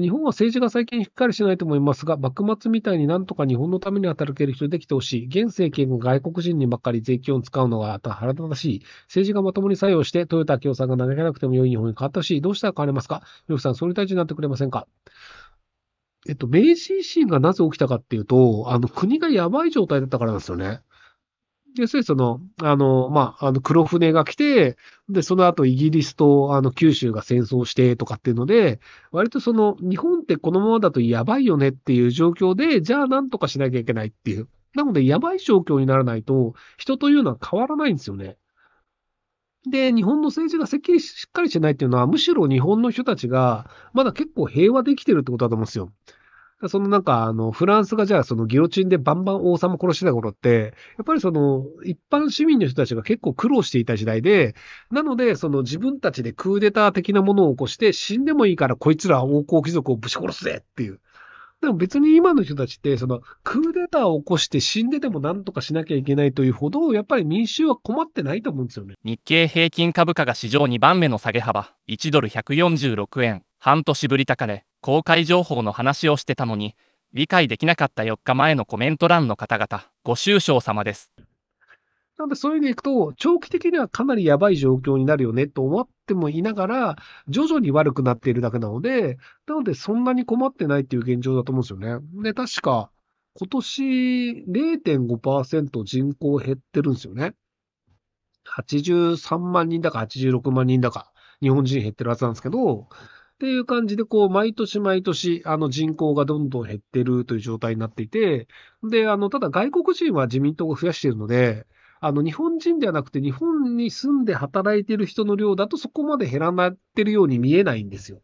日本は政治が最近しっかりしないと思いますが、幕末みたいになんとか日本のために働ける人できてほしい。現政権が外国人にばっかり税金を使うのが腹立たしい。政治がまともに作用して、トヨタさんがげけなくても良い日本に変わったし、どうしたら変われますか洋くさん、総理大臣になってくれませんかえっと、明治維新がなぜ起きたかっていうと、あの、国がやばい状態だったからなんですよね。要するにその、あの、まあ、あの、黒船が来て、で、その後イギリスと、あの、九州が戦争してとかっていうので、割とその、日本ってこのままだとやばいよねっていう状況で、じゃあなんとかしなきゃいけないっていう。なので、やばい状況にならないと、人というのは変わらないんですよね。で、日本の政治がせっきりしっかりしてないっていうのは、むしろ日本の人たちが、まだ結構平和できてるってことだと思うんですよ。そのなんか、あの、フランスがじゃあそのギロチンでバンバン王様殺してた頃って、やっぱりその、一般市民の人たちが結構苦労していた時代で、なので、その自分たちでクーデター的なものを起こして、死んでもいいからこいつら王侯貴族をぶち殺すぜっていう。でも別に今の人たちって、その、クーデターを起こして死んででも何とかしなきゃいけないというほど、やっぱり民衆は困ってないと思うんですよね。日経平均株価が史上2番目の下げ幅、1ドル146円。半年ぶり高値、公開情報の話をしてたのに、理解できなかった4日前のコメント欄の方々、ご愁傷様です。なので、そういう意味でいくと、長期的にはかなりやばい状況になるよねと思ってもいながら、徐々に悪くなっているだけなので、なので、そんなに困ってないっていう現状だと思うんですよね。で、確か、今年0.5%人口減ってるんですよね。83万人だか86万人だか、日本人減ってるはずなんですけど、っていう感じで、こう、毎年毎年、あの人口がどんどん減ってるという状態になっていて、で、あの、ただ外国人は自民党が増やしているので、あの、日本人ではなくて、日本に住んで働いている人の量だとそこまで減らなってるように見えないんですよ。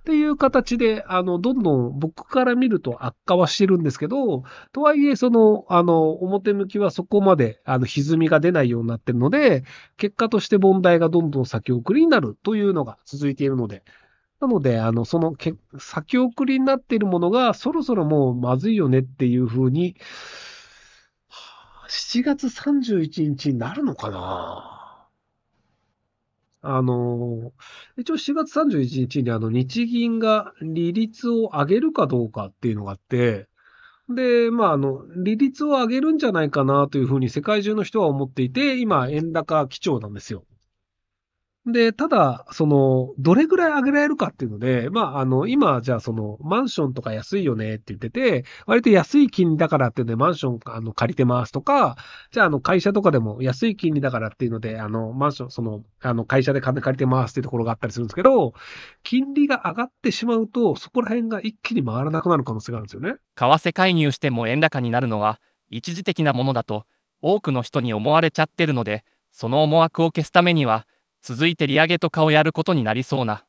っていう形で、あの、どんどん僕から見ると悪化はしてるんですけど、とはいえ、その、あの、表向きはそこまで、あの、歪みが出ないようになってるので、結果として問題がどんどん先送りになるというのが続いているので、なので、あの、そのけ、先送りになっているものが、そろそろもうまずいよねっていうふうに、7月31日になるのかなあの、一応7月31日にあの日銀が利率を上げるかどうかっていうのがあって、で、まあ、あの、利率を上げるんじゃないかなというふうに世界中の人は思っていて、今、円高基調なんですよ。で、ただ、その、どれぐらい上げられるかっていうので、まあ、あの、今、じゃあ、その、マンションとか安いよねって言ってて、割と安い金利だからっていうので、マンション、あの、借りてますとか、じゃあ、あの、会社とかでも安い金利だからっていうので、あの、マンション、その、あの、会社で金借りてますっていうところがあったりするんですけど、金利が上がってしまうと、そこら辺が一気に回らなくなる可能性があるんですよね。為替介入しても円高になるのは、一時的なものだと、多くの人に思われちゃってるので、その思惑を消すためには、続いて利上げとかをやることになりそうな。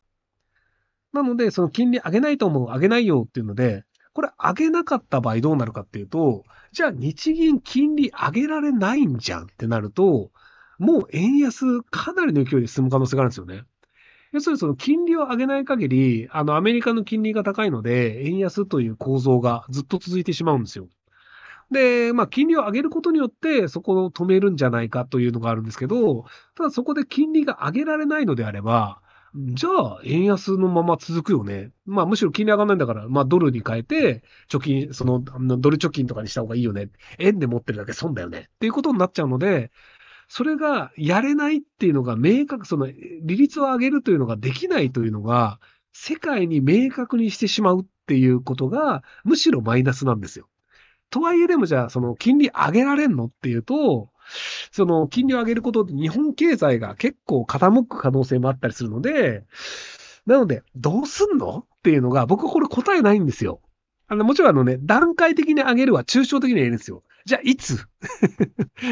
なので、その金利上げないと思う、上げないよっていうので、これ上げなかった場合どうなるかっていうと、じゃあ日銀金利上げられないんじゃんってなると、もう円安かなりの勢いで進む可能性があるんですよね。要するにその金利を上げない限り、あのアメリカの金利が高いので、円安という構造がずっと続いてしまうんですよ。で、まあ、金利を上げることによって、そこを止めるんじゃないかというのがあるんですけど、ただそこで金利が上げられないのであれば、じゃあ、円安のまま続くよね。まあ、むしろ金利上がらないんだから、まあ、ドルに変えて、貯金、その、ドル貯金とかにした方がいいよね。円で持ってるだけ損だよね。っていうことになっちゃうので、それがやれないっていうのが明確、その、利率を上げるというのができないというのが、世界に明確にしてしまうっていうことが、むしろマイナスなんですよ。とはいえでもじゃあ、その金利上げられんのっていうと、その金利を上げることで日本経済が結構傾く可能性もあったりするので、なので、どうすんのっていうのが、僕はこれ答えないんですよ。あの、もちろんあのね、段階的に上げるは抽象的には言えるんですよ。じゃあ、いつ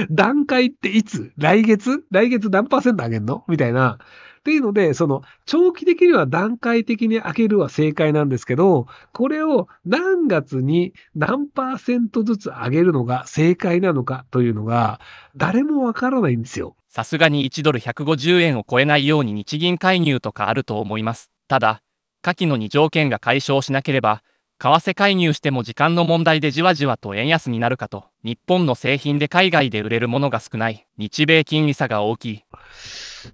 段階っていつ来月来月何パーセント上げんのみたいなっていうので、その、長期的には段階的に開けるは正解なんですけど、これを何月に何パーセントずつ上げるのが正解なのかというのが、誰もわからないんですよ。さすがに1ドル150円を超えないように日銀介入とかあると思います。ただ、下記の2条件が解消しなければ、為替介入しても時間の問題でじわじわと円安になるかと、日本の製品で海外で売れるものが少ない、日米金利差が大きい。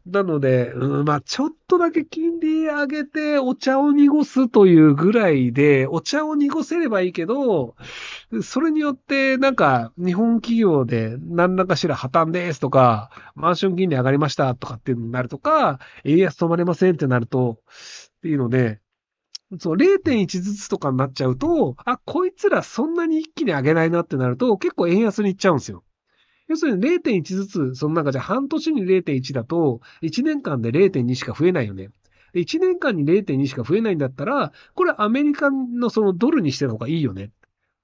なので、うん、まあ、ちょっとだけ金利上げてお茶を濁すというぐらいで、お茶を濁せればいいけど、それによって、なんか、日本企業で何らかしら破綻ですとか、マンション金利上がりましたとかっていうのになるとか、円安止まれませんってなると、っていうので、そう、0.1ずつとかになっちゃうと、あ、こいつらそんなに一気に上げないなってなると、結構円安に行っちゃうんですよ。要するに0.1ずつ、その中じゃ半年に0.1だと、1年間で0.2しか増えないよね。1年間に0.2しか増えないんだったら、これアメリカのそのドルにしてる方がいいよね。っ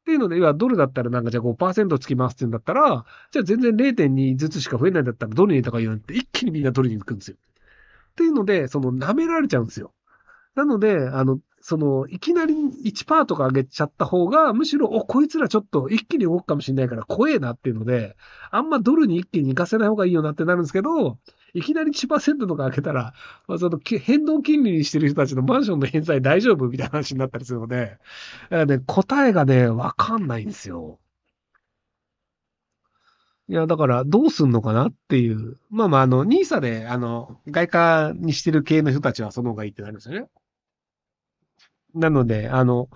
ていうので、要はドルだったらなんかじゃあ5%つきますって言うんだったら、じゃあ全然0.2ずつしか増えないんだったらドルに入れた方がいいよねって一気にみんなドルに行くんですよ。っていうので、その舐められちゃうんですよ。なので、あの、その、いきなり1%パーとか上げちゃった方が、むしろ、お、こいつらちょっと一気に動くかもしれないから怖えなっていうので、あんまドルに一気に行かせない方がいいよなってなるんですけど、いきなり1%とか上げたら、まあ、その変動金利にしてる人たちのマンションの返済大丈夫みたいな話になったりするので、ね、答えがね、わかんないんですよ。いや、だから、どうすんのかなっていう。まあまあ、あの、NISA で、あの、外貨にしてる系の人たちはその方がいいってなるんですよね。なので、あの、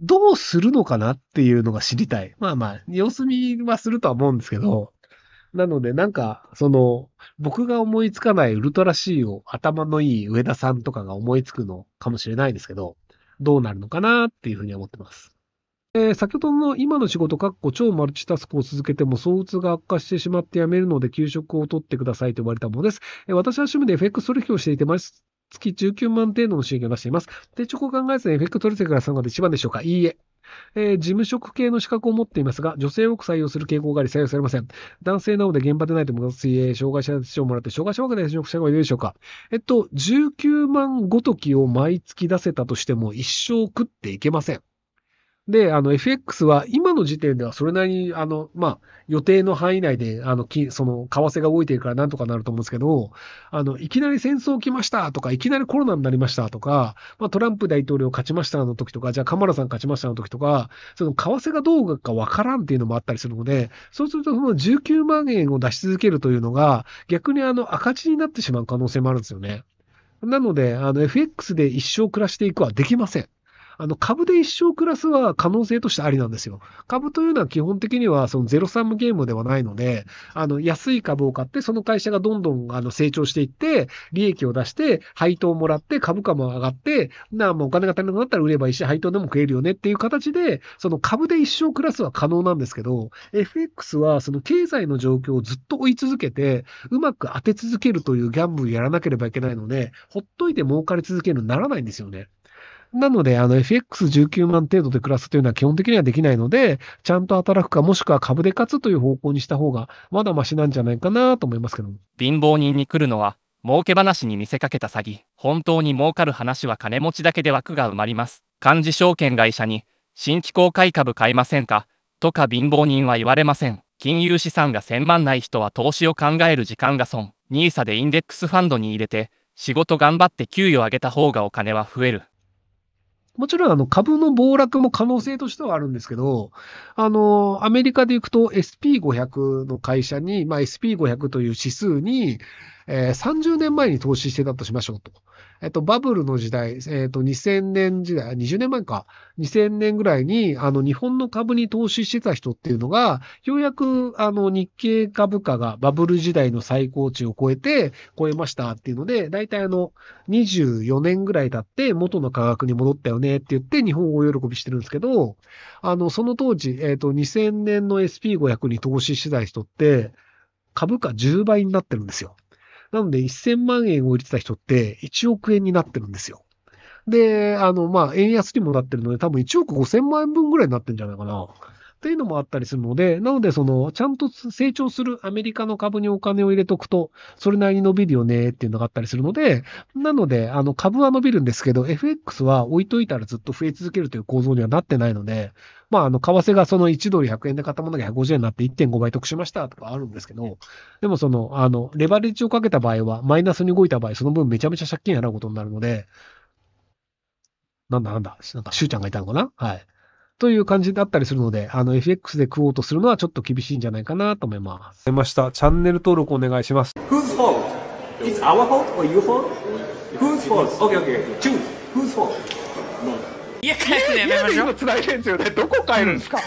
どうするのかなっていうのが知りたい。まあまあ、様子見はするとは思うんですけど、なのでなんか、その、僕が思いつかないウルトラ C を頭のいい上田さんとかが思いつくのかもしれないですけど、どうなるのかなっていうふうに思ってます。えー、先ほどの今の仕事、かっこ超マルチタスクを続けても、相うつが悪化してしまってやめるので、休職を取ってくださいと言われたものです。えー、私は趣味で FX 取引をしていてます。月19万程度の収益を出しています。チョを考えずエフェクト取り付けから3加で一番でしょうかいいえ。えー、事務職系の資格を持っていますが、女性を採用する傾向があり採用されません。男性なので現場でないと難しい、えー、障害者手帳をもらって、障害者枠で転職者がいるでしょうか。えっと、19万ごときを毎月出せたとしても一生食っていけません。で、あの、FX は今の時点ではそれなりに、あの、まあ、予定の範囲内で、あの、きその、為替が動いてるからなんとかなると思うんですけど、あの、いきなり戦争来ましたとか、いきなりコロナになりましたとか、まあ、トランプ大統領勝ちましたの時とか、じゃあカマラさん勝ちましたの時とか、その、為替がどうかわからんっていうのもあったりするので、そうするとその19万円を出し続けるというのが、逆にあの、赤字になってしまう可能性もあるんですよね。なので、あの、FX で一生暮らしていくはできません。あの、株で一生暮らすは可能性としてありなんですよ。株というのは基本的にはそのゼロサムゲームではないので、あの、安い株を買って、その会社がどんどんあの成長していって、利益を出して、配当をもらって、株価も上がって、なあ、もうお金が足りなくなったら売ればいいし、配当でも食えるよねっていう形で、その株で一生暮らすは可能なんですけど、FX はその経済の状況をずっと追い続けて、うまく当て続けるというギャンブルやらなければいけないので、ほっといて儲かり続けるのにならないんですよね。なので、あの、FX19 万程度で暮らすというのは基本的にはできないので、ちゃんと働くか、もしくは株で勝つという方向にした方が、まだましなんじゃないかなと思いますけど貧乏人に来るのは、儲け話に見せかけた詐欺。本当に儲かる話は金持ちだけで枠が埋まります。漢字証券会社に、新規公開株買いませんかとか貧乏人は言われません。金融資産が1000万ない人は投資を考える時間が損。NISA でインデックスファンドに入れて、仕事頑張って給与上げた方がお金は増える。もちろんあの株の暴落も可能性としてはあるんですけど、あの、アメリカで行くと SP500 の会社に、まあ、SP500 という指数に、えー、30年前に投資してたとしましょうと。えっと、バブルの時代、えっと、2000年時代、20年前か、2000年ぐらいに、あの、日本の株に投資してた人っていうのが、ようやく、あの、日経株価がバブル時代の最高値を超えて、超えましたっていうので、大体あの、24年ぐらい経って元の価格に戻ったよねって言って、日本を喜びしてるんですけど、あの、その当時、えっと、2000年の SP500 に投資してた人って、株価10倍になってるんですよ。なので1000万円を売りてた人って1億円になってるんですよ。で、あの、まあ、円安にもなってるので、多分1億5000万円分ぐらいになってるんじゃないかな。っていうのもあったりするので、なので、その、ちゃんと成長するアメリカの株にお金を入れとくと、それなりに伸びるよねっていうのがあったりするので、なので、あの、株は伸びるんですけど、FX は置いといたらずっと増え続けるという構造にはなってないので、まあ、あの、為替がその1ドル100円で買ったものが150円になって1.5倍得しましたとかあるんですけど、でもその、あの、レバレッジをかけた場合は、マイナスに動いた場合、その分めちゃめちゃ借金払うことになるので、なんだなんだ、なんか、しゅうちゃんがいたのかなはい。という感じだったりするので、あの FX で食おうとするのはちょっと厳しいんじゃないかなと思います。出ました。チャンネル登録お願いします。w h o s fault? It's our fault or your fault? w h o s fault? Okay, okay, Choose. w h o s fault? 家帰やめましょう。今繋いでるんですよね。どこ帰るんですか、